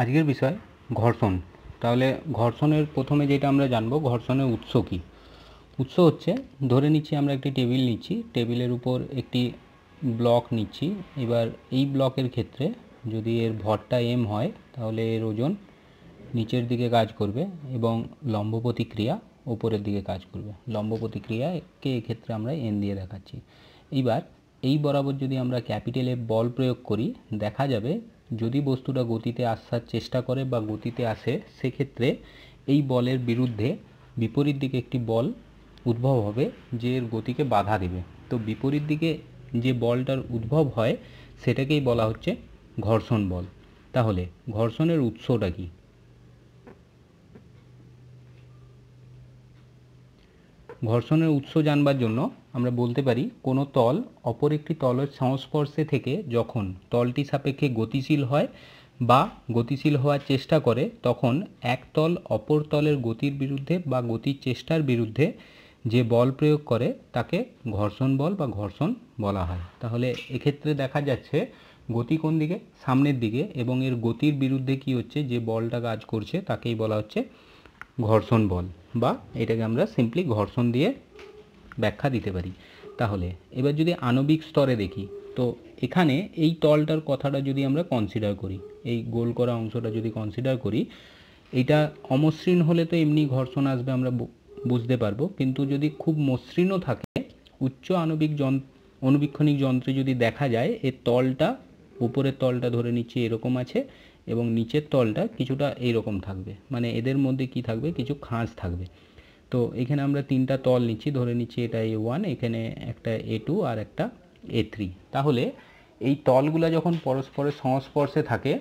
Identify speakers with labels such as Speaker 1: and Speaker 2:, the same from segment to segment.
Speaker 1: আজকের বিষয় ঘর্ষণ তাহলে ঘর্ষণের প্রথমে যেটা আমরা জানবো ঘর্ষণের উৎস কী উৎস হচ্ছে ধরে নিচ্ছি আমরা একটি টেবিল নিচ্ছি টেবিলের উপর একটি ব্লক নিচ্ছি এবার এই ব্লকের ক্ষেত্রে যদি এর ভরটা এম হয় তাহলে এর ওজন নিচের দিকে কাজ করবে এবং লম্ব প্রতিক্রিয়া ওপরের দিকে কাজ করবে লম্ব প্রতিক্রিয়াকে এক্ষেত্রে আমরা এন দিয়ে দেখাচ্ছি এইবার এই বরাবর যদি আমরা ক্যাপিটাল বল প্রয়োগ করি দেখা যাবে যদি বস্তুটা গতিতে আসার চেষ্টা করে বা গতিতে আসে সেক্ষেত্রে এই বলের বিরুদ্ধে বিপরীত দিকে একটি বল উদ্ভব হবে যে এর গতিকে বাধা দেবে তো বিপরীত দিকে যে বলটার উদ্ভব হয় সেটাকেই বলা হচ্ছে ঘর্ষণ বল তাহলে ঘর্ষণের উৎসটা কী ঘর্ষণের উৎস জানবার জন্য আমরা বলতে পারি কোনো তল অপর একটি তলের সংস্পর্শে থেকে যখন তলটি সাপেক্ষে গতিশীল হয় বা গতিশীল হওয়ার চেষ্টা করে তখন এক তল অপর তলের গতির বিরুদ্ধে বা গতির চেষ্টার বিরুদ্ধে যে বল প্রয়োগ করে তাকে ঘর্ষণ বল বা ঘর্ষণ বলা হয় তাহলে এক্ষেত্রে দেখা যাচ্ছে গতি কোন দিকে সামনের দিকে এবং এর গতির বিরুদ্ধে কি হচ্ছে যে বলটা কাজ করছে তাকেই বলা হচ্ছে ঘর্ষণ বল বা এটাকে আমরা সিম্পলি ঘর্ষণ দিয়ে ব্যাখ্যা দিতে পারি তাহলে এবার যদি আণবিক স্তরে দেখি তো এখানে এই তলটার কথাটা যদি আমরা কনসিডার করি এই গোল করা অংশটা যদি কনসিডার করি এটা অমসৃণ হলে তো এমনি ঘর্ষণ আসবে আমরা বুঝতে পারবো কিন্তু যদি খুব মসৃণও থাকে উচ্চ আণবিক যন্ত্র অনুবীক্ষণিক যন্ত্রে যদি দেখা যায় এর তলটা উপরের তলটা ধরে নিচ্ছি এরকম আছে এবং নিচের তলটা কিছুটা এইরকম থাকবে মানে এদের মধ্যে কি থাকবে কিছু খাঁজ থাকবে তো এখানে আমরা তিনটা তল নিচ্ছি ধরে নিচ্ছি এটা এ ওয়ান এখানে একটা এ টু আর একটা এ থ্রি তাহলে এই তলগুলো যখন পরস্পরের সংস্পর্শে থাকে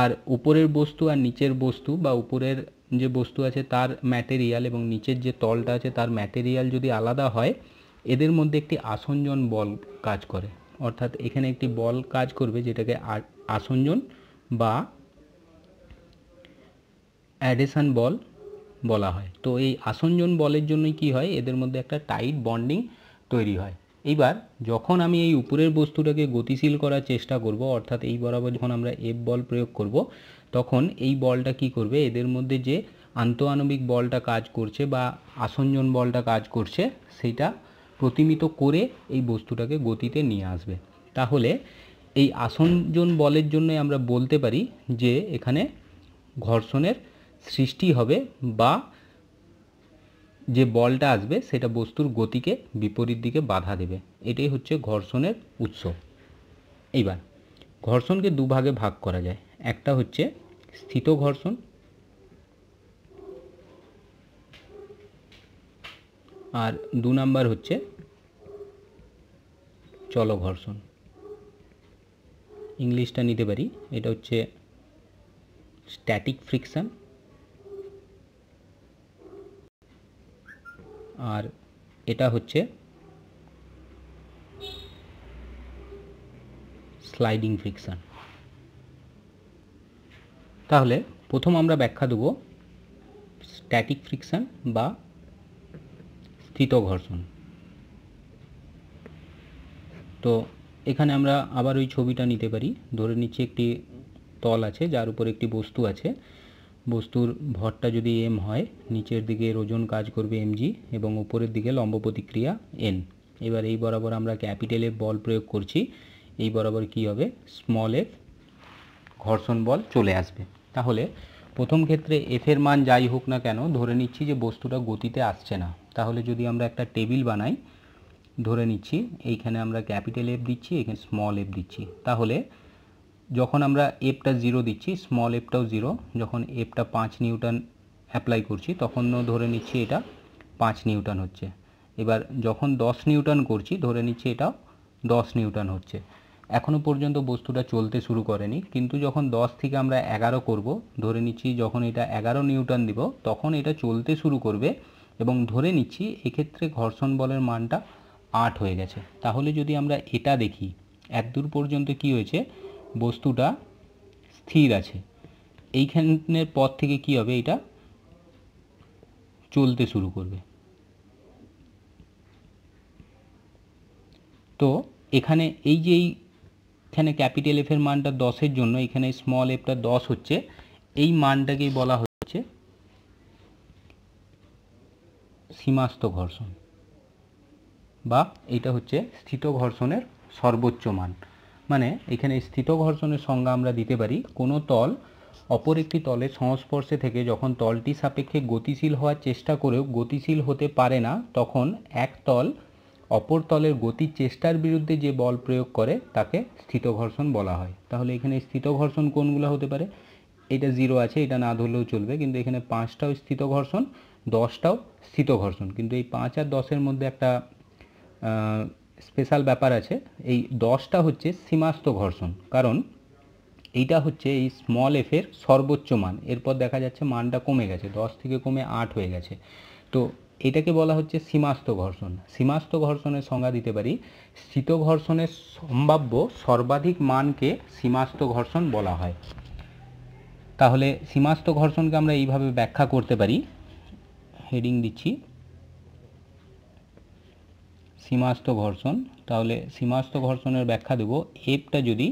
Speaker 1: আর উপরের বস্তু আর নিচের বস্তু বা উপরের যে বস্তু আছে তার ম্যাটেরিয়াল এবং নিচের যে তলটা আছে তার ম্যাটেরিয়াল যদি আলাদা হয় এদের মধ্যে একটি আসনজন বল কাজ করে অর্থাৎ এখানে একটি বল কাজ করবে যেটাকে আসনজন বা অ্যাডেশান বল বলা হয় তো এই আসনজন বলের জন্যই কি হয় এদের মধ্যে একটা টাইট বন্ডিং তৈরি হয় এইবার যখন আমি এই উপরের বস্তুটাকে গতিশীল করার চেষ্টা করব অর্থাৎ এই বরাবর যখন আমরা এফ বল প্রয়োগ করব তখন এই বলটা কি করবে এদের মধ্যে যে আন্তঃআণবিক বলটা কাজ করছে বা আসনজন বলটা কাজ করছে সেটা প্রতিমিত করে এই বস্তুটাকে গতিতে নিয়ে আসবে তাহলে এই আসনজন বলের জন্য আমরা বলতে পারি যে এখানে ঘর্ষণের সৃষ্টি হবে বা যে বলটা আসবে সেটা বস্তুর গতিকে বিপরীত দিকে বাধা দেবে এটাই হচ্ছে ঘর্ষণের উৎস এইবার ঘর্ষণকে দুভাগে ভাগ করা যায় একটা হচ্ছে স্থিত ঘর্ষণ আর দু নাম্বার হচ্ছে চলঘর্ষণ ইংলিশটা নিতে পারি এটা হচ্ছে স্ট্যাটিক ফ্রিকশান আর এটা হচ্ছে স্লাইডিং ফ্রিকশান তাহলে প্রথম আমরা ব্যাখ্যা দেব স্ট্যাটিক ফ্রিকশান বা স্থিত ঘর্ষণ তো এখানে আমরা আবার ওই ছবিটা নিতে পারি ধরে নিচ্ছি একটি তল আছে যার উপর একটি বস্তু আছে বস্তুর ভরটা যদি এম হয় নিচের দিকে ওজন কাজ করবে এমজি এবং উপরের দিকে লম্ব প্রতিক্রিয়া এন এবার এই বরাবর আমরা ক্যাপিটাল এফ বল প্রয়োগ করছি এই বরাবর কি হবে স্মল এফ ঘর্ষণ বল চলে আসবে তাহলে প্রথম ক্ষেত্রে এফের মান যাই হোক না কেন ধরে নিচ্ছি যে বস্তুটা গতিতে আসছে না তাহলে যদি আমরা একটা টেবিল বানাই ধরে নিচ্ছি এইখানে আমরা ক্যাপিটাল এফ দিচ্ছি এখানে স্মল এফ দিচ্ছি তাহলে যখন আমরা এফটা জিরো দিচ্ছি স্মল এফটাও জিরো যখন এফটা পাঁচ নিউটন অ্যাপ্লাই করছি তখনও ধরে নিচ্ছি এটা পাঁচ নিউটন হচ্ছে এবার যখন দশ নিউটন করছি ধরে নিচ্ছি এটাও দশ নিউটন হচ্ছে এখনও পর্যন্ত বস্তুটা চলতে শুরু করেনি কিন্তু যখন দশ থেকে আমরা এগারো করব ধরে নিচ্ছি যখন এটা এগারো নিউটন দিব তখন এটা চলতে শুরু করবে এবং ধরে নিচ্ছি এক্ষেত্রে ঘর্ষণ বলের মানটা আট হয়ে গেছে তাহলে যদি আমরা এটা দেখি এক দূর পর্যন্ত কি হয়েছে বস্তুটা স্থির আছে এইখানের পর থেকে কি হবে এটা চলতে শুরু করবে তো এখানে এই যে এইখানে ক্যাপিটাল এফের মানটা দশের জন্য এখানে স্মল এফটা দশ হচ্ছে এই মানটাকেই বলা হচ্ছে সীমাস্ত ঘর্ষণ বা এটা হচ্ছে স্থিত ঘর্ষণের সর্বোচ্চ মান মানে এখানে স্থিত ঘর্ষণের সংজ্ঞা আমরা দিতে পারি কোনো তল অপর একটি তলের সংস্পর্শে থেকে যখন তলটি সাপেক্ষে গতিশীল হওয়ার চেষ্টা করেও গতিশীল হতে পারে না তখন এক তল অপর তলের গতির চেষ্টার বিরুদ্ধে যে বল প্রয়োগ করে তাকে স্থিত ঘর্ষণ বলা হয় তাহলে এখানে স্থিত ঘর্ষণ কোনগুলো হতে পারে এটা জিরো আছে এটা না ধরলেও চলবে কিন্তু এখানে পাঁচটাও স্থিত ঘর্ষণ দশটাও স্থিত ঘর্ষণ কিন্তু এই পাঁচ আর দশের মধ্যে একটা স্পেশাল ব্যাপার আছে এই দশটা হচ্ছে সীমাস্ত ঘর্ষণ কারণ এইটা হচ্ছে এই স্মল এফের সর্বোচ্চ মান এরপর দেখা যাচ্ছে মানটা কমে গেছে দশ থেকে কমে আট হয়ে গেছে তো এটাকে বলা হচ্ছে সীমাস্ত ঘর্ষণ সীমাস্ত ঘর্ষণের সংজ্ঞা দিতে পারি শীত ঘর্ষণের সম্ভাব্য সর্বাধিক মানকে সীমাস্ত ঘর্ষণ বলা হয় তাহলে সীমাস্ত ঘর্ষণকে আমরা এইভাবে ব্যাখ্যা করতে পারি হেডিং দিচ্ছি সীমাস্ত ঘর্ষণ তাহলে সীমাস্ত ঘর্ষণের ব্যাখ্যা দেব এফটা যদি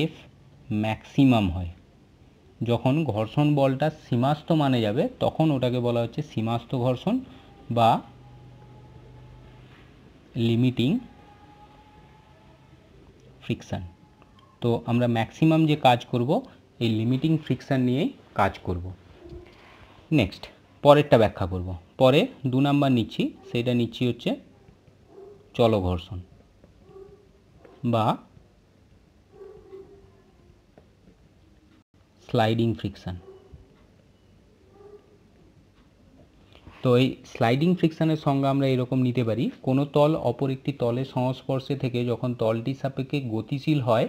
Speaker 1: এফ ম্যাক্সিমাম হয় যখন ঘর্ষণ বলটা সীমাস্ত মানে যাবে তখন ওটাকে বলা হচ্ছে সীমাস্ত ঘর্ষণ বা লিমিটিং ফ্রিকশান তো আমরা ম্যাক্সিমাম যে কাজ করব এই লিমিটিং ফ্রিকশান নিয়েই কাজ করব নেক্সট পরেরটা ব্যাখ্যা করব পরে দু নাম্বার নিচ্ছি সেটা নিচ্ছি হচ্ছে চলঘর্ষণ বা স্লাইডিং ফ্রিকশান তো এই স্লাইডিং ফ্রিকশানের সঙ্গে আমরা এরকম নিতে পারি কোনো তল অপর একটি তলের সংস্পর্শে থেকে যখন তলটি সাপেক্ষে গতিশীল হয়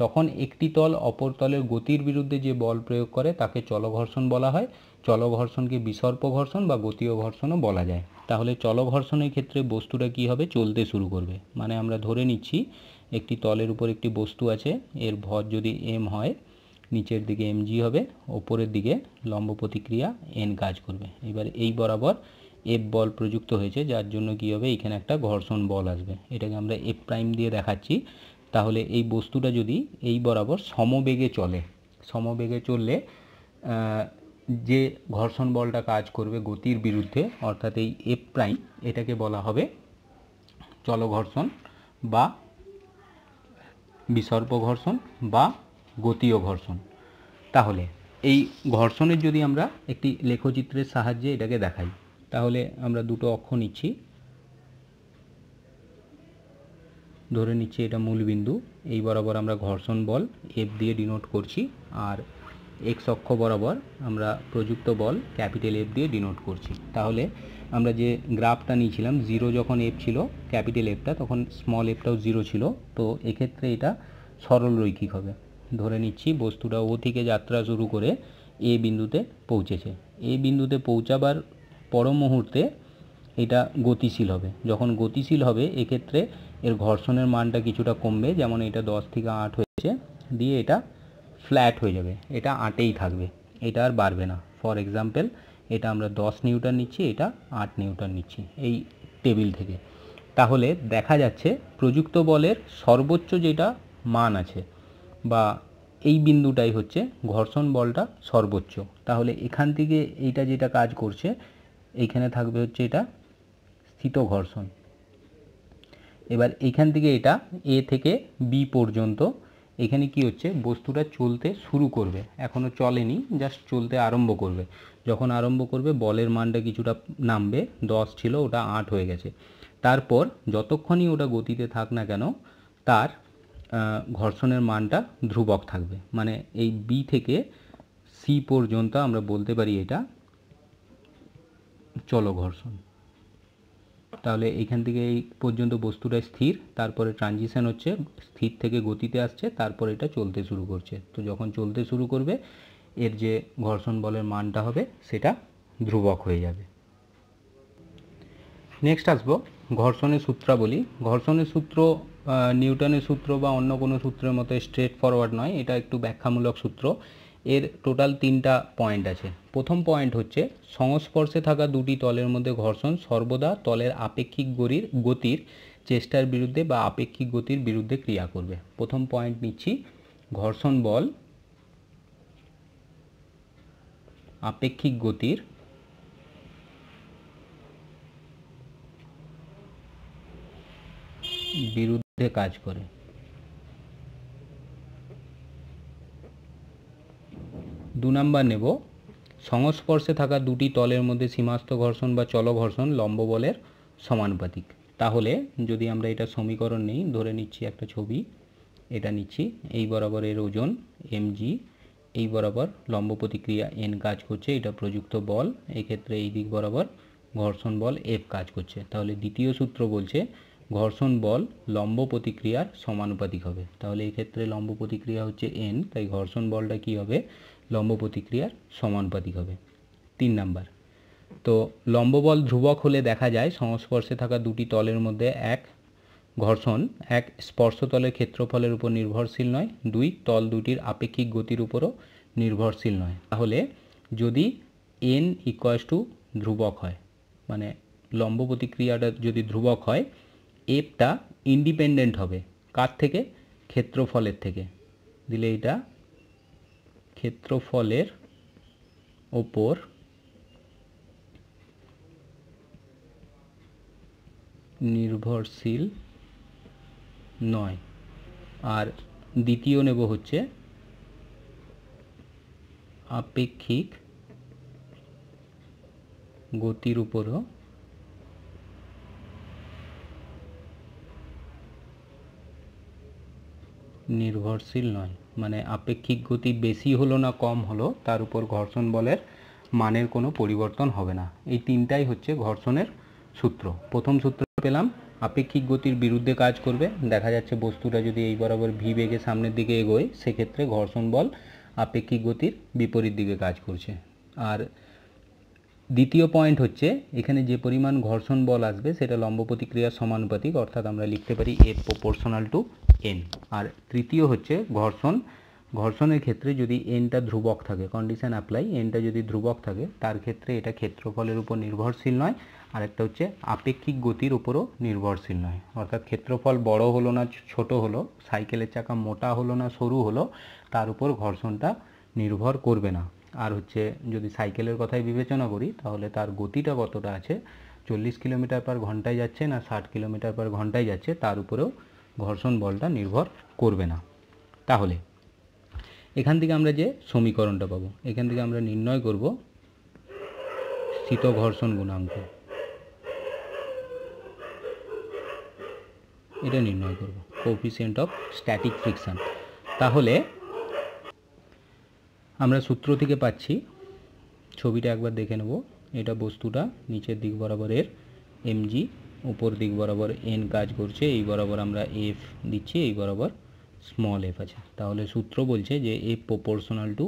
Speaker 1: তখন একটি তল অপর তলের গতির বিরুদ্ধে যে বল প্রয়োগ করে তাকে চলঘর্ষণ বলা হয় চলঘর্ষণকে বিসর্প ঘর্ষণ বা গতীয় ঘর্ষণও বলা যায় তাহলে চলঘর্ষণের ক্ষেত্রে বস্তুটা কি হবে চলতে শুরু করবে মানে আমরা ধরে নিচ্ছি একটি তলের উপর একটি বস্তু আছে এর ভর যদি এম হয় নিচের দিকে এম জি হবে ওপরের দিকে লম্ব প্রতিক্রিয়া এন কাজ করবে এবার এই বরাবর এফ বল প্রযুক্ত হয়েছে যার জন্য কি হবে এখানে একটা ঘর্ষণ বল আসবে এটাকে আমরা এফ প্রাইম দিয়ে দেখাচ্ছি তাহলে এই বস্তুটা যদি এই বরাবর সমবেগে চলে সমবেগে চললে যে ঘর্ষণ বলটা কাজ করবে গতির বিরুদ্ধে অর্থাৎ এই এফ প্রাইম এটাকে বলা হবে চলঘর্ষণ বা বিসর্প ঘর্ষণ বা গতীয় ঘর্ষণ তাহলে এই ঘর্ষণের যদি আমরা একটি লেখচিত্রের সাহায্যে এটাকে দেখাই তাহলে আমরা দুটো অক্ষ নিচ্ছি ধরে নিচ্ছি এটা মূলবিন্দু এই বরাবর আমরা ঘর্ষণ বল এফ দিয়ে ডিনোট করছি আর এক্স অক্ষ বরাবর আমরা প্রযুক্ত বল ক্যাপিটাল এফ দিয়ে ডিনোট করছি তাহলে আমরা যে গ্রাফটা নিয়েছিলাম জিরো যখন এফ ছিল ক্যাপিটাল এফটা তখন স্মল এফটাও জিরো ছিল তো এক্ষেত্রে এটা সরল রৈখিক হবে ধরে নিচ্ছি বস্তুটা ও থেকে যাত্রা শুরু করে এ বিন্দুতে পৌঁছেছে এ বিন্দুতে পৌঁছাবার পর মুহূর্তে এটা গতিশীল হবে যখন গতিশীল হবে এক্ষেত্রে এর ঘর্ষণের মানটা কিছুটা কমবে যেমন এটা দশ থেকে আট হয়েছে দিয়ে এটা ফ্ল্যাট হয়ে যাবে এটা আটেই থাকবে এটা আর বাড়বে না ফর এক্সাম্পল এটা আমরা দশ নিউটন নিচ্ছি এটা আট নিউটন নিচ্ছি এই টেবিল থেকে তাহলে দেখা যাচ্ছে প্রযুক্ত বলের সর্বোচ্চ যেটা মান আছে বা এই বিন্দুটাই হচ্ছে ঘর্ষণ বলটা সর্বোচ্চ তাহলে এখান থেকে এইটা যেটা কাজ করছে এইখানে থাকবে হচ্ছে এটা স্থিত ঘর্ষণ এবার এইখান থেকে এটা এ থেকে বি পর্যন্ত এখানে কি হচ্ছে বস্তুটা চলতে শুরু করবে এখনও চলেনি জাস্ট চলতে আরম্ভ করবে যখন আরম্ভ করবে বলের মানটা কিছুটা নামবে দশ ছিল ওটা আট হয়ে গেছে তারপর যতক্ষণই ওটা গতিতে থাক না কেন তার ঘর্ষণের মানটা ধ্রুবক থাকবে মানে এই বি থেকে সি পর্যন্ত আমরা বলতে পারি এটা চলো ঘর্ষণ তাহলে এখান থেকে এই পর্যন্ত বস্তুটা স্থির তারপরে ট্রানজিশান হচ্ছে স্থির থেকে গতিতে আসছে তারপর এটা চলতে শুরু করছে তো যখন চলতে শুরু করবে এর যে ঘর্ষণ বলের মানটা হবে সেটা ধ্রুবক হয়ে যাবে নেক্সট আসবো ঘর্ষণের সূত্রাবলী ঘর্ষণের সূত্র নিউটনের সূত্র বা অন্য কোনো সূত্রের মতো স্ট্রেট ফরওয়ার্ড নয় এটা একটু ব্যাখ্যামূলক সূত্র এর টোটাল তিনটা পয়েন্ট আছে প্রথম পয়েন্ট হচ্ছে সংস্পর্শে থাকা দুটি তলের মধ্যে ঘর্ষণ সর্বদা তলের আপেক্ষিক গড়ির গতির চেষ্টার বিরুদ্ধে বা আপেক্ষিক গতির বিরুদ্ধে ক্রিয়া করবে প্রথম পয়েন্ট নিচ্ছি ঘর্ষণ বল আপেক্ষিক গতির বিরুদ্ধে কাজ করে দু নাম্বার নেব সংস্পর্শে থাকা দুটি তলের মধ্যে সীমাস্থ ঘর্ষণ বা চল ঘর্ষণ লম্ব বলের সমানুপাতিক তাহলে যদি আমরা এটা সমীকরণ নেই ধরে নিচ্ছি একটা ছবি এটা নিচ্ছি এই বরাবর এর ওজন জি এই বরাবর লম্ব প্রতিক্রিয়া এন কাজ করছে এটা প্রযুক্ত বল এক্ষেত্রে এই দিক বরাবর ঘর্ষণ বল এফ কাজ করছে তাহলে দ্বিতীয় সূত্র বলছে ঘর্ষণ বল লম্ব প্রতিক্রিয়ার সমানুপাতিক হবে তাহলে এক্ষেত্রে লম্ব প্রতিক্রিয়া হচ্ছে এন তাই ঘর্ষণ বলটা কি হবে লম্ব প্রতিক্রিয়ার সমানুপাতিক হবে তিন নাম্বার তো লম্ববল ধ্রুবক হলে দেখা যায় সংস্পর্শে থাকা দুটি তলের মধ্যে এক ঘর্ষণ এক স্পর্শতলের ক্ষেত্রফলের উপর নির্ভরশীল নয় দুই তল দুটির আপেক্ষিক গতির উপরও নির্ভরশীল নয় তাহলে যদি এন ইকুয়াস টু ধ্রুবক হয় মানে লম্ব প্রতিক্রিয়াটা যদি ধ্রুবক হয় এফটা ইন্ডিপেন্ডেন্ট হবে কার থেকে ক্ষেত্রফলের থেকে দিলে এটা ক্ষেত্রফলের ওপর নির্ভরশীল নয় আর দ্বিতীয় নেব হচ্ছে আপেক্ষিক গতির উপরও নির্ভরশীল নয় মানে আপেক্ষিক গতি বেশি হলো না কম হলো তার উপর ঘর্ষণ বলের মানের কোনো পরিবর্তন হবে না এই তিনটাই হচ্ছে ঘর্ষণের সূত্র প্রথম সূত্র পেলাম আপেক্ষিক গতির বিরুদ্ধে কাজ করবে দেখা যাচ্ছে বস্তুটা যদি এই বরাবর ভি বেগে সামনের দিকে এগোয় সেক্ষেত্রে ঘর্ষণ বল আপেক্ষিক গতির বিপরীত দিকে কাজ করছে আর দ্বিতীয় পয়েন্ট হচ্ছে এখানে যে পরিমাণ ঘর্ষণ বল আসবে সেটা লম্ব প্রতিক্রিয়ার সমানুপাতিক অর্থাৎ আমরা লিখতে পারি এ প্রপোর্শনাল টু এন আর তৃতীয় হচ্ছে ঘর্ষণ ঘর্ষণের ক্ষেত্রে যদি এনটা ধ্রুবক থাকে কন্ডিশন অ্যাপ্লাই এনটা যদি ধ্রুবক থাকে তার ক্ষেত্রে এটা ক্ষেত্রফলের উপর নির্ভরশীল নয় আরেকটা হচ্ছে আপেক্ষিক গতির উপরও নির্ভরশীল নয় অর্থাৎ ক্ষেত্রফল বড় হলো না ছোট হলো সাইকেলের চাকা মোটা হলো না সরু হলো তার উপর ঘর্ষণটা নির্ভর করবে না আর হচ্ছে যদি সাইকেলের কথাই বিবেচনা করি তাহলে তার গতিটা কতটা আছে চল্লিশ কিলোমিটার পার ঘন্টায় যাচ্ছে না ষাট কিলোমিটার পার ঘন্টায় যাচ্ছে তার উপরেও ঘর্ষণ বলটা নির্ভর করবে না তাহলে এখান থেকে আমরা যে সমীকরণটা পাবো এখান থেকে আমরা নির্ণয় করব শীত ঘর্ষণ গুণাঙ্ক এটা নির্ণয় করব কোফিসিয়েন্ট অফ স্ট্যাটিক ফ্রিকশান তাহলে আমরা সূত্র থেকে পাচ্ছি ছবিটা একবার দেখে নেব এটা বস্তুটা নিচের দিক বরাবরের এমজি উপর দিক বরাবর এন কাজ করছে এই বরাবর আমরা এফ দিচ্ছি এই বরাবর স্মল এফ আছে তাহলে সূত্র বলছে যে এফ প্রপোর্শনাল টু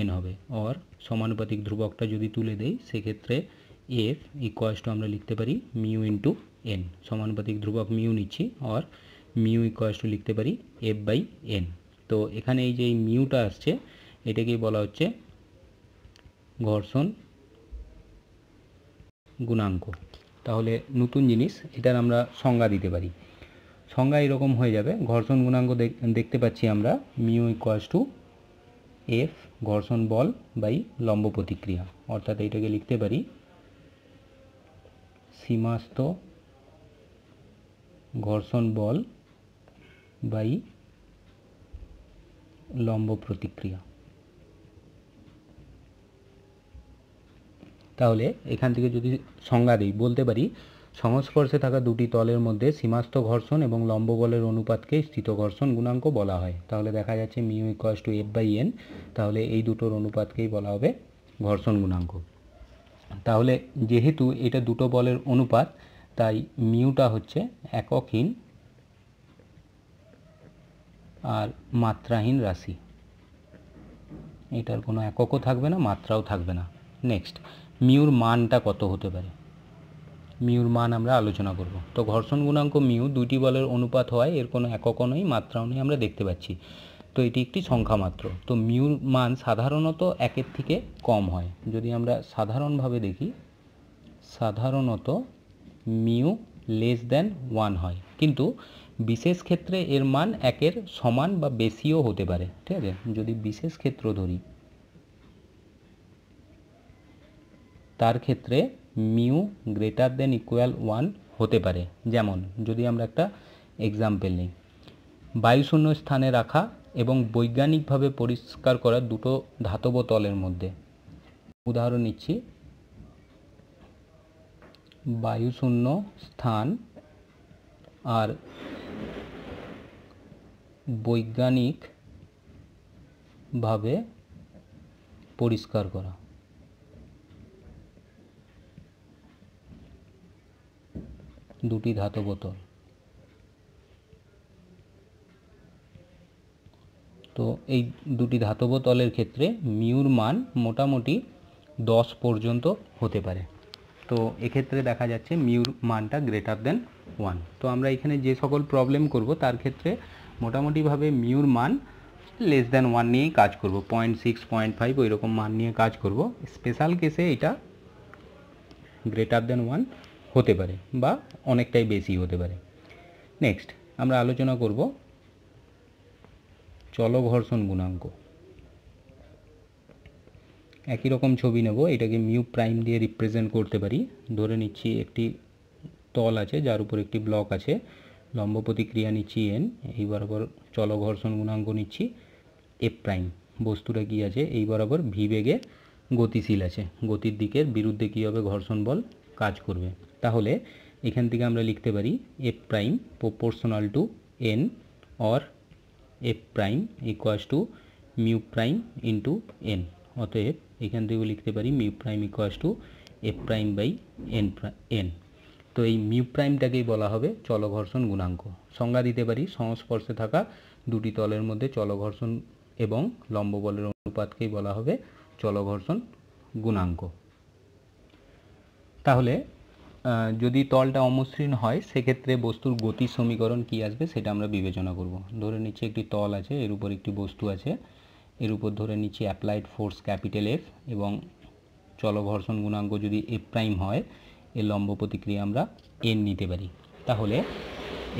Speaker 1: এন হবে অর সমানুপাতিক ধ্রুবকটা যদি তুলে দেই সেক্ষেত্রে এফ ইকোয়াস টু আমরা লিখতে পারি মিউ ইন্টু এন সমানুপাতিক ধ্রুবক মিউ নিচ্ছি অর মিউ ইকোয়াস টু লিখতে পারি এফ বাই এন তো এখানে এই যে মিউটা আসছে এটাকেই বলা হচ্ছে ঘর্ষণ গুণাঙ্ক তাহলে নতুন জিনিস এটার আমরা সংজ্ঞা দিতে পারি সংজ্ঞা এরকম হয়ে যাবে ঘর্ষণ গুণাঙ্ক দেখতে পাচ্ছি আমরা মিউ ইকোয়াস টু এফ ঘর্ষণ বল বাই লম্ব প্রতিক্রিয়া অর্থাৎ এইটাকে লিখতে পারি সীমাস্ত ঘর্ষণ বল বাই লম্ব প্রতিক্রিয়া তাহলে এখান থেকে যদি সংজ্ঞা দিই বলতে পারি সংস্পর্শে থাকা দুটি তলের মধ্যে সীমাস্থ ঘর্ষণ এবং লম্ব বলের অনুপাতকে স্থিত ঘর্ষণ গুণাঙ্ক বলা হয় তাহলে দেখা যাচ্ছে mu equals to F by N তাহলে এই দুটোর অনুপাতকেই বলা হবে ঘর্ষণ গুণাঙ্ক তাহলে যেহেতু এটা দুটো বলের অনুপাত তাই মিউটা হচ্ছে এককহীন আর মাত্রাহীন রাশি এটার কোনো এককও থাকবে না মাত্রাও থাকবে না নেক্সট মিউর মানটা কত হতে পারে মিউর মান আমরা আলোচনা করব তো ঘর্ষণ গুণাঙ্ক মিউ দুটি বলের অনুপাত হয় এর কোনো এককও নেই মাত্রাও নেই আমরা দেখতে পাচ্ছি তো এটি একটি সংখ্যা মাত্র তো মিউর মান সাধারণত একের থেকে কম হয় যদি আমরা সাধারণভাবে দেখি সাধারণত মিউ লেস দেন ওয়ান হয় কিন্তু বিশেষ ক্ষেত্রে এর মান একের সমান বা বেশিও হতে পারে ঠিক আছে যদি বিশেষ ক্ষেত্র ধরি তার ক্ষেত্রে mu greater than equal one হতে পারে যেমন যদি আমরা একটা এক্সাম্পল নিই বায়ুশূন্য স্থানে রাখা এবং বৈজ্ঞানিকভাবে পরিষ্কার করা দুটো ধাতব তলের মধ্যে উদাহরণ নিচ্ছি বায়ুশূন্য স্থান আর বৈজ্ঞানিকভাবে পরিষ্কার করা দুটি ধাতু বোতল তো এই দুটি ধাতব তলের ক্ষেত্রে মিউর মান মোটামুটি দশ পর্যন্ত হতে পারে তো এক্ষেত্রে দেখা যাচ্ছে মিউর মানটা গ্রেটার দেন ওয়ান তো আমরা এখানে যে সকল প্রবলেম করব তার ক্ষেত্রে মোটামুটিভাবে মিউর মান লেস দ্যান ওয়ান নিয়েই কাজ করব পয়েন্ট সিক্স পয়েন্ট ফাইভ ওই রকম মান নিয়ে কাজ করব স্পেশাল কেসে এটা গ্রেটার দেন ওয়ান হতে পারে বা অনেকটাই বেশি হতে পারে নেক্সট আমরা আলোচনা করব চলঘর্ষণ গুণাঙ্ক একই রকম ছবি নেব এটাকে মিউ প্রাইম দিয়ে রিপ্রেজেন্ট করতে পারি ধরে নিচ্ছি একটি তল আছে যার উপর একটি ব্লক আছে লম্ব প্রতিক্রিয়া নিচ্ছি এন এই বরাবর চলঘর্ষণ গুণাঙ্ক নিচ্ছি এফ প্রাইম বস্তুটা কি আছে এই বরাবর ভি বেগে গতিশীল আছে গতির দিকের বিরুদ্ধে কী হবে ঘর্ষণ বল কাজ করবে তাহলে এখান থেকে আমরা লিখতে পারি F prime proportional to N or F prime equals to mu prime into N অতএব এখান থেকেও লিখতে পারি mu prime equals to F prime by N N তো এই মিউ প্রাইমটাকেই বলা হবে চলঘর্ষণ গুণাঙ্ক সংজ্ঞা দিতে পারি সংস্পর্শে থাকা দুটি তলের মধ্যে চলঘর্ষণ এবং লম্ব বলের অনুপাতকেই বলা হবে চলঘর্ষণ গুণাঙ্ক তাহলে যদি তলটা অমসৃণ হয় সেক্ষেত্রে বস্তুর গতি সমীকরণ কি আসবে সেটা আমরা বিবেচনা করব ধরে নিচ্ছি একটি তল আছে এর উপর একটি বস্তু আছে এর উপর ধরে নিচ্ছি অ্যাপ্লাইড ফোর্স ক্যাপিটাল এফ এবং চলঘর্ষণ গুণাঙ্ক যদি এফ প্রাইম হয় এর লম্ব প্রতিক্রিয়া আমরা এন নিতে পারি তাহলে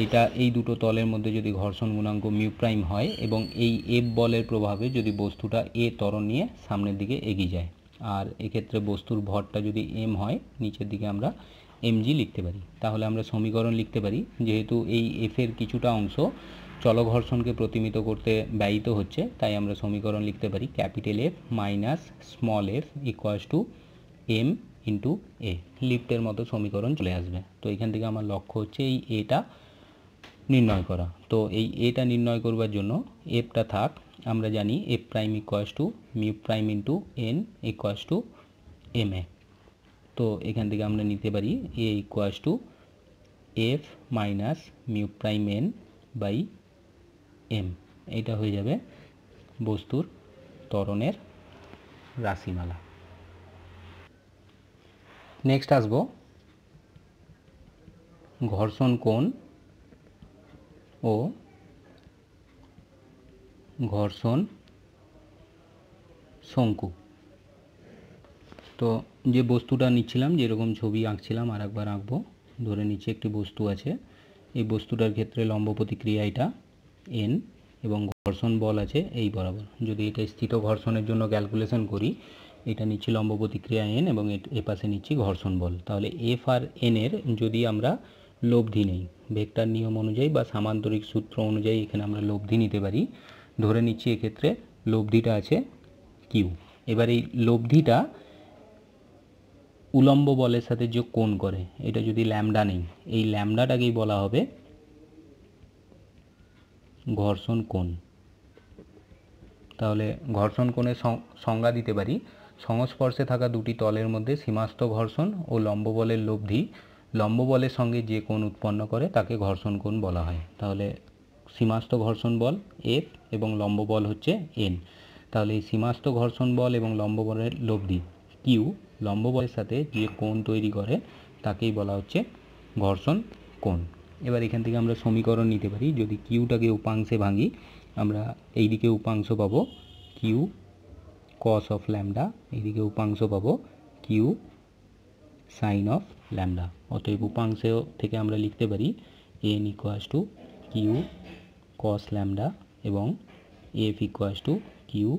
Speaker 1: এটা এই দুটো তলের মধ্যে যদি ঘর্ষণ গুণাঙ্ক মিউ প্রাইম হয় এবং এই এফ বলের প্রভাবে যদি বস্তুটা এ তরণ নিয়ে সামনের দিকে এগিয়ে যায় আর এক্ষেত্রে বস্তুর ভরটা যদি এম হয় নিচের দিকে আমরা এমজি লিখতে পারি তাহলে আমরা সমীকরণ লিখতে পারি যেহেতু এই এফের কিছুটা অংশ চলঘর্ষণকে প্রতিমিত করতে ব্যয়িত হচ্ছে তাই আমরা সমীকরণ লিখতে পারি capital F minus small F equals to M into A লিফ্টের মতো সমীকরণ চলে আসবে তো এখান থেকে আমার লক্ষ্য হচ্ছে এই এটা নির্ণয় করা তো এই এটা নির্ণয় করবার জন্য এফটা থাক আমরা জানি F prime equals to mu prime into N equals to M A তো এখান থেকে আমরা নিতে পারি A equals to F minus mu prime N by M এটা হয়ে যাবে বস্তুর ত্বরণের রাশিমালা নেক্সট আসবো ঘর্ষণ কোণ ও ঘর্ষণ শঙ্কু তো যে বস্তুটা নিচ্ছিলাম যেরকম ছবি আঁকছিলাম আর একবার আঁকবো ধরে নিচে একটি বস্তু আছে এই বস্তুটার ক্ষেত্রে লম্ব প্রতিক্রিয়া এটা এন এবং ঘর্ষণ বল আছে এই বরাবর যদি এটা স্থিত ঘর্ষণের জন্য ক্যালকুলেশন করি এটা নিচ্ছি লম্ব প্রতিক্রিয়া এন এবং এ পাশে নিচ্ছি ঘর্ষণ বল তাহলে এফ আর এন এর যদি আমরা লব্ধি নেই ভেক্টর নিয়ম অনুযায়ী বা সামান্তরিক সূত্র অনুযায়ী এখানে আমরা লব্ধি নিতে পারি ধরে নিচ্ছি এক্ষেত্রে লব্ধিটা আছে কিউ এবার এই লব্ধিটা উলম্ব বলের সাথে যোগ কোণ করে এটা যদি ল্যামডা নেই এই ল্যামডাটাকেই বলা হবে ঘর্ষণ কোণ তাহলে ঘর্ষণ কোণে সংজ্ঞা দিতে পারি সংস্পর্শে থাকা দুটি তলের মধ্যে সীমাস্ত ঘর্ষণ ও লম্ব বলের লব্ধি লম্ব বলের সঙ্গে যে কোণ উৎপন্ন করে তাকে ঘর্ষণ কোণ বলা হয় তাহলে সীমাস্ত ঘর্ষণ বল এফ এবং লম্ব বল হচ্ছে এন তাহলে এই সীমাস্থ ঘর্ষণ বল এবং লম্ব বলের লব্ধি কিউ লম্ব বলের সাথে যে কোণ তৈরি করে তাকেই বলা হচ্ছে ঘর্ষণ কোণ এবার এখান থেকে আমরা সমীকরণ নিতে পারি যদি কিউটাকে উপাংশে ভাঙি আমরা এইদিকে উপাংশ পাবো কিউ কস অফ ল্যামডা এইদিকে উপাংশ পাবো কিউ সাইন অফ ল্যামডা অতএব উপাংশ থেকে আমরা লিখতে পারি N equals to Q cos lambda এবং F equals to Q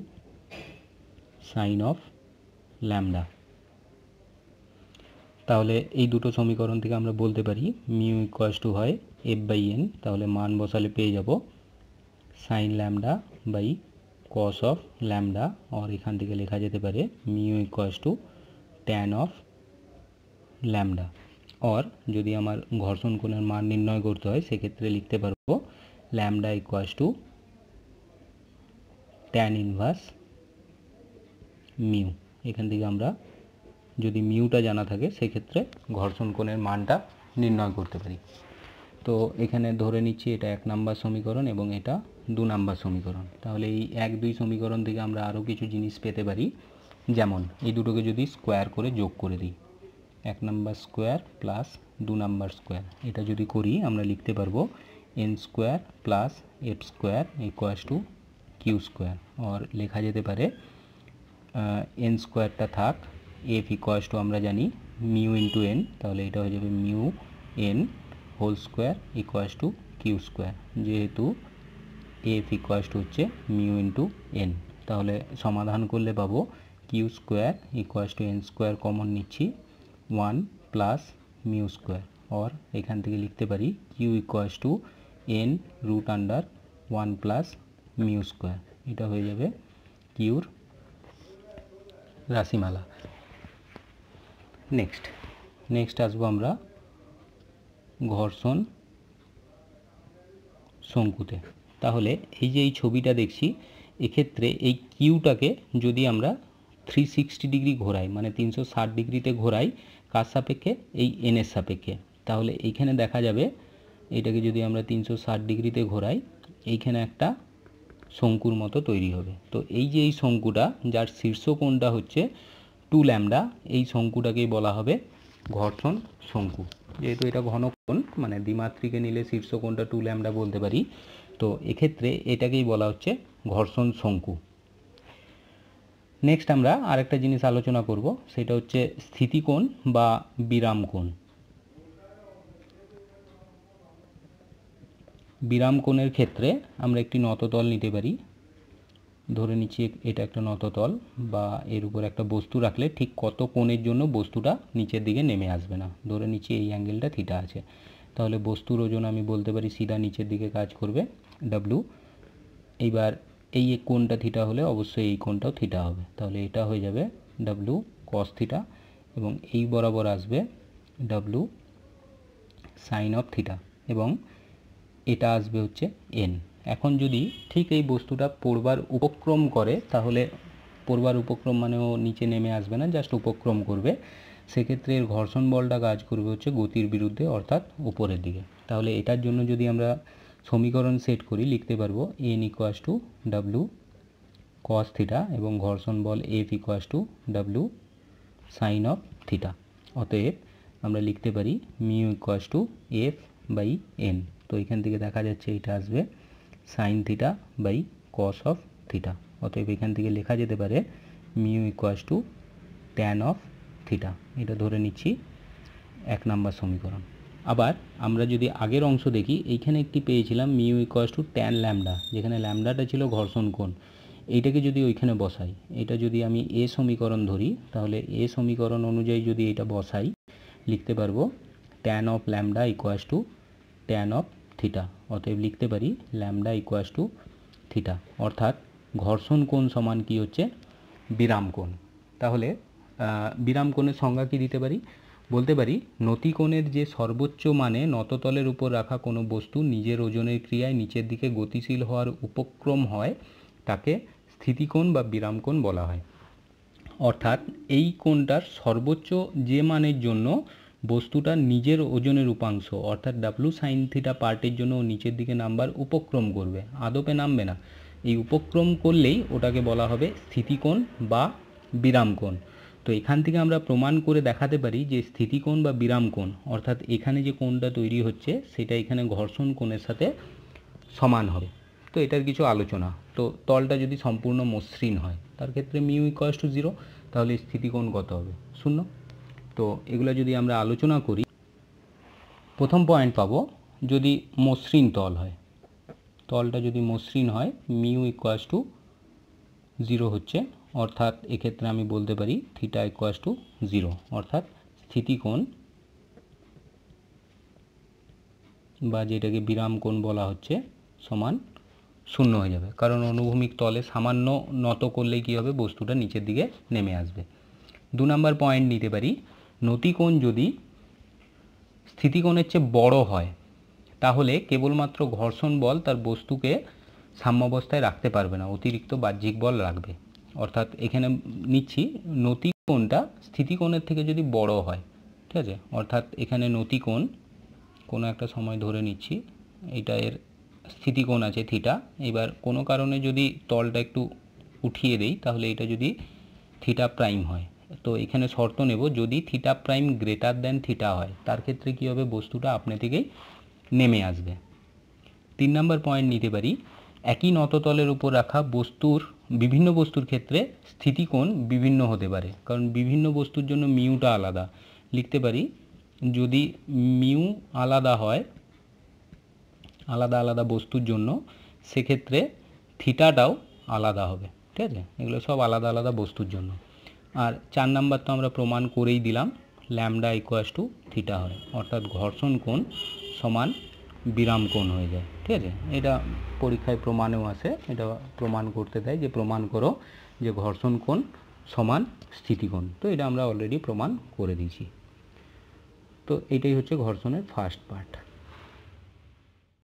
Speaker 1: sine of lambda তাহলে এই দুটো সমীকরণ থেকে আমরা বলতে পারি মিউ ইকুয়াস টু হয় এফ বাই এন তাহলে মান বসালে পেয়ে যাব sine lambda by cos of lambda আর এখান থেকে লেখা যেতে পারে mu equals to tan of lambda or যদি আমার ঘর্ষণ কোণের মান নির্ণয় করতে হয় সেক্ষেত্রে লিখতে পারবো lambda equals to tan inverse mu এখান থেকে আমরা যদি মিউটা জানা থাকে সেক্ষেত্রে ঘর্ষণ কোণের মানটা নির্ণয় করতে পারি তো এখানে ধরে নিচ্ছি এটা এক নাম্বার সমীকরণ এবং এটা দু নাম্বার সমীকরণ তাহলে এই এক দুই সমীকরণ থেকে আমরা আরও কিছু জিনিস পেতে পারি যেমন এই দুটোকে যদি স্কোয়ার করে যোগ করে দিই এক নাম্বার স্কোয়ার প্লাস দু নাম্বার স্কোয়ার এটা যদি করি আমরা লিখতে পারবো N square plus F square equals to Q square or লেখা যেতে পারে এন স্কোয়ারটা থাক এফ ইকোয়াস টু আমরা জানি মিউ ইন্টু এন তাহলে এটা হয়ে যাবে mu N whole square equals to Q square যেহেতু এফ ইকোয়াস টু হচ্ছে মিউ ইন্টু এন তাহলে সমাধান করলে পাবো Q square equals to N square common নিচ্ছি one plus mu square or এখান থেকে লিখতে পারি Q equals to N root under one plus mu square এটা হয়ে যাবে কিউর রাশিমালা নেক্সট নেক্সট আসবো আমরা ঘর্ষণ শঙ্কুতে তাহলে এই যে এই ছবিটা দেখছি এক্ষেত্রে এই কিউটাকে যদি আমরা থ্রি সিক্সটি ডিগ্রি ঘোরাই মানে তিনশো ষাট ডিগ্রিতে ঘোরাই কার সাপেক্ষে এই এনের সাপেক্ষে তাহলে এইখানে দেখা যাবে এটাকে যদি আমরা তিনশো ষাট ডিগ্রিতে ঘোরাই এইখানে একটা শঙ্কুর মতো তৈরি হবে তো এই যে এই শঙ্কুটা যার শীর্ষকোণটা হচ্ছে টু ল্যামডা এই শঙ্কুটাকেই বলা হবে ঘর্ষণ শঙ্কু যেহেতু এটা ঘনকোণ মানে দ্বিমাত্রিকে নিলে শীর্ষকোণটা টু ল্যামডা বলতে পারি তো এক্ষেত্রে এটাকেই বলা হচ্ছে ঘর্ষণ শঙ্কু নেক্সট আমরা আরেকটা জিনিস আলোচনা করব সেটা হচ্ছে স্থিতিকোণ বা বিরামকোণ বিরাম কোণের ক্ষেত্রে আমরা একটি নততল নিতে পারি ধরে নিচ্ছি এটা একটা নততল বা এর উপর একটা বস্তু রাখলে ঠিক কত কোণের জন্য বস্তুটা নিচের দিকে নেমে আসবে না ধরে নিচ্ছি এই অ্যাঙ্গেলটা থিটা আছে তাহলে বস্তুর ওজন আমি বলতে পারি সিধা নিচের দিকে কাজ করবে ডাব্লু এইবার এই কোণটা থিটা হলে অবশ্যই এই কোণটাও থিটা হবে তাহলে এটা হয়ে যাবে ডাব্লু কস থিটা এবং এই বরাবর আসবে ডাব্লু সাইন অফ থিটা এবং এটা আসবে হচ্ছে এন এখন যদি ঠিক এই বস্তুটা পড়বার উপক্রম করে তাহলে পড়বার উপক্রম মানে ও নিচে নেমে আসবে না জাস্ট উপক্রম করবে সেক্ষেত্রে এর ঘর্ষণ বলটা কাজ করবে হচ্ছে গতির বিরুদ্ধে অর্থাৎ উপরের দিকে তাহলে এটার জন্য যদি আমরা সমীকরণ সেট করি লিখতে পারবো N equals to W cos theta এবং ঘর্ষণ বল F equals to W sine of theta অতএব আমরা লিখতে পারি mu equals to F by N তো এখান থেকে দেখা যাচ্ছে এটা আসবে sine theta by cos of theta অতএব এখান থেকে লেখা যেতে পারে mu equals to tan of theta এটা ধরে নিচ্ছি এক নম্বর সমীকরণ আবার আমরা যদি আগের অংশ দেখি এইখানে একটি পেয়েছিলাম mu equals to tan lambda যেখানে ল্যামডাটা ছিল ঘর্ষণ কোণ এইটাকে যদি ওইখানে বসাই এটা যদি আমি এ সমীকরণ ধরি তাহলে এ সমীকরণ অনুযায়ী যদি এটা বসাই লিখতে পারবো tan of lambda equals to tan of theta অতএব লিখতে পারি ল্যামডা ইকুয়াস টু থিটা অর্থাৎ ঘর্ষণ কোণ সমান কি হচ্ছে বিরাম কোণ তাহলে বিরাম কোণের সংজ্ঞা কি দিতে পারি বলতে পারি নতি কোণের যে সর্বোচ্চ মানে নততলের উপর রাখা কোনো বস্তু নিজের ওজনের ক্রিয়ায় নিচের দিকে গতিশীল হওয়ার উপক্রম হয় তাকে স্থিতিকোণ বা বিরাম কোণ বলা হয় অর্থাৎ এই কোণটার সর্বোচ্চ যে মানের জন্য বস্তুটা নিজের ওজনের উপাংশ অর্থাৎ ডাব্লু সাইন থিটা পার্টের জন্য নিচের দিকে নাম্বার উপক্রম করবে আদপে নামবে না এই উপক্রম করলেই ওটাকে বলা হবে স্থিতিকোণ বা বিরামকোণ তো এখান থেকে আমরা প্রমাণ করে দেখাতে পারি যে স্থিতিকোণ বা বিরামকোণ অর্থাৎ এখানে যে কোণটা তৈরি হচ্ছে সেটা এখানে ঘর্ষণ কোণের সাথে সমান হবে তো এটার কিছু আলোচনা তো তলটা যদি সম্পূর্ণ মসৃণ হয় তার ক্ষেত্রে মিউ ইকোয়াস টু জিরো তাহলে স্থিতিকোণ কত হবে শূন্য তো এগুলো যদি আমরা আলোচনা করি প্রথম পয়েন্ট পাবো যদি মসৃণ তল হয় তলটা যদি মসৃণ হয় মিউ ইকুয়াস টু জিরো হচ্ছে অর্থাৎ এক্ষেত্রে আমি বলতে পারি থিটা ইকুয়াস টু জিরো অর্থাৎ স্থিতিকোণ বা যেটাকে বিরাম কোণ বলা হচ্ছে সমান শূন্য হয়ে যাবে কারণ অনুভূমিক তলে সামান্য নত করলে কি হবে বস্তুটা নিচের দিকে নেমে আসবে দু নম্বর পয়েন্ট নিতে পারি নতিকোণ যদি স্থিতিকোণের চেয়ে বড় হয় তাহলে কেবলমাত্র ঘর্ষণ বল তার বস্তুকে সাম্যাবস্থায় রাখতে পারবে না অতিরিক্ত বাহ্যিক বল রাখবে অর্থাৎ এখানে নিচ্ছি নতিকোণটা স্থিতিকোণের থেকে যদি বড় হয় ঠিক আছে অর্থাৎ এখানে নতিকোণ কোনো একটা সময় ধরে নিচ্ছি এটা এর স্থিতিকোণ আছে থিটা এবার কোনো কারণে যদি তলটা একটু উঠিয়ে দেই তাহলে এটা যদি থিটা প্রাইম হয় তো এখানে শর্ত নেব যদি theta prime greater than theta হয় তার ক্ষেত্রে কী হবে বস্তুটা আপনি থেকেই নেমে আসবে তিন নম্বর পয়েন্ট নিতে পারি একই নততলের উপর রাখা বস্তুর বিভিন্ন বস্তুর ক্ষেত্রে স্থিতিকোণ বিভিন্ন হতে পারে কারণ বিভিন্ন বস্তুর জন্য মিউটা আলাদা লিখতে পারি যদি মিউ আলাদা হয় আলাদা আলাদা বস্তুর জন্য সেক্ষেত্রে থিটাটাও আলাদা হবে ঠিক আছে এগুলো সব আলাদা আলাদা বস্তুর জন্য আর চার নাম্বার তো আমরা প্রমাণ করেই দিলাম ল্যামডা ইকোয়াস টু থিটা হয় অর্থাৎ ঘর্ষণ কোণ সমান বিরাম কোণ হয়ে যায় ঠিক আছে এটা পরীক্ষায় প্রমাণেও আসে এটা প্রমাণ করতে দেয় যে প্রমাণ করো যে ঘর্ষণ কোণ সমান স্থিতিকোণ তো এটা আমরা অলরেডি প্রমাণ করে দিয়েছি তো এটাই হচ্ছে ঘর্ষণের ফার্স্ট পার্ট